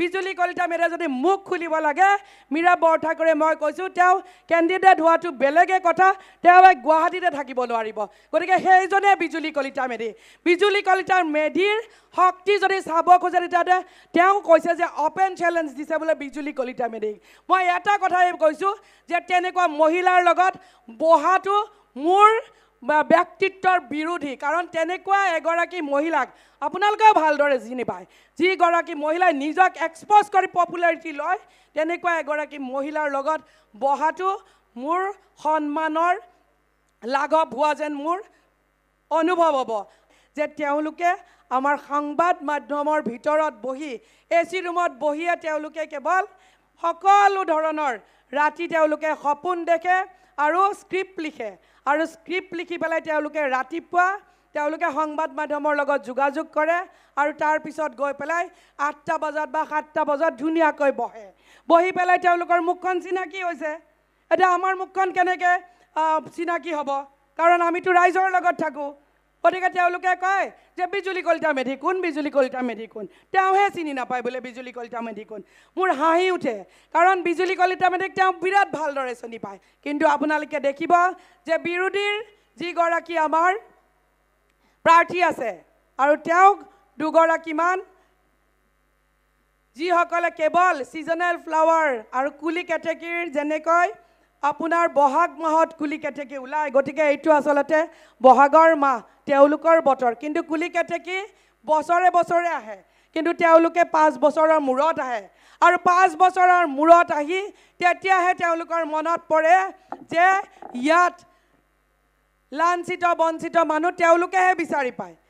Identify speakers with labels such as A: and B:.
A: বিজুলী কলিতা মেদে যদি মুখ খুলিব লাগে মীৰা বৰঠাকুৰে মই কৈছোঁ তেওঁ কেণ্ডিডেট হোৱাটো বেলেগে কথা তেওঁ এক গুৱাহাটীতে থাকিব নোৱাৰিব গতিকে সেইজনে বিজুলী কলিতা মেধি বিজুলী কলিতা মেধিৰ শক্তি যদি চাব খোজে তেতিয়াহ'লে তেওঁ কৈছে যে অপেন চেলেঞ্জ দিছে বোলে বিজুলী কলিতা মেধিক মই এটা কথাই কৈছোঁ যে তেনেকুৱা মহিলাৰ লগত বহাটো মোৰ ব্যক্তিত্বৰ বিৰোধী কাৰণ তেনেকুৱা এগৰাকী মহিলাক আপোনালোকেও ভালদৰে চিনি পায় যিগৰাকী মহিলাই নিজক এক্সপ'জ কৰি পপুলাৰিটি লয় তেনেকুৱা এগৰাকী মহিলাৰ লগত বহাটো মোৰ সন্মানৰ লাঘৱ হোৱা যেন মোৰ অনুভৱ হ'ব যে তেওঁলোকে আমাৰ সংবাদ মাধ্যমৰ ভিতৰত বহি এ চি ৰুমত বহিয়ে তেওঁলোকে কেৱল সকলো ধৰণৰ ৰাতি তেওঁলোকে সপোন দেখে আৰু স্ক্ৰিপ্ট লিখে আৰু স্ক্ৰিপ্ট লিখি পেলাই তেওঁলোকে ৰাতিপুৱা তেওঁলোকে সংবাদ মাধ্যমৰ লগত যোগাযোগ কৰে আৰু তাৰপিছত গৈ পেলাই আঠটা বজাত বা সাতটা বজাত ধুনীয়াকৈ বহে বহি পেলাই তেওঁলোকৰ মুখখন চিনাকি হৈছে এতিয়া আমাৰ মুখখন কেনেকৈ চিনাকি হ'ব কাৰণ আমিতো ৰাইজৰ লগত থাকোঁ গতিকে তেওঁলোকে কয় যে বিজুলী কলিতা মেধি কোন বিজুলী কলিতা মেধি কোন তেওঁহে চিনি নাপায় বোলে বিজুলী কলিতা মেধি কোন মোৰ হাঁহি উঠে কাৰণ বিজুলী কলিতা মেধিক তেওঁ বিৰাট ভালদৰে চিনি পায় কিন্তু আপোনালোকে দেখিব যে বিৰোধীৰ যিগৰাকী আমাৰ প্ৰাৰ্থী আছে আৰু তেওঁক দুগৰাকীমান যিসকলে কেৱল ছিজনেল ফ্লাৱাৰ আৰু কুলি কেটেকীৰ যেনেকৈ আপোনাৰ বহাগ মাহত কুলি কেটেকী ওলায় গতিকে এইটো আচলতে বহাগৰ মাহ তেওঁলোকৰ বতৰ কিন্তু কুলি কেতেকী বছৰে বছৰে আহে কিন্তু তেওঁলোকে পাঁচ বছৰৰ মূৰত আহে আৰু পাঁচ বছৰৰ মূৰত আহি তেতিয়াহে তেওঁলোকৰ মনত পৰে যে ইয়াত লাঞ্চিত বঞ্চিত মানুহ তেওঁলোকেহে বিচাৰি পায়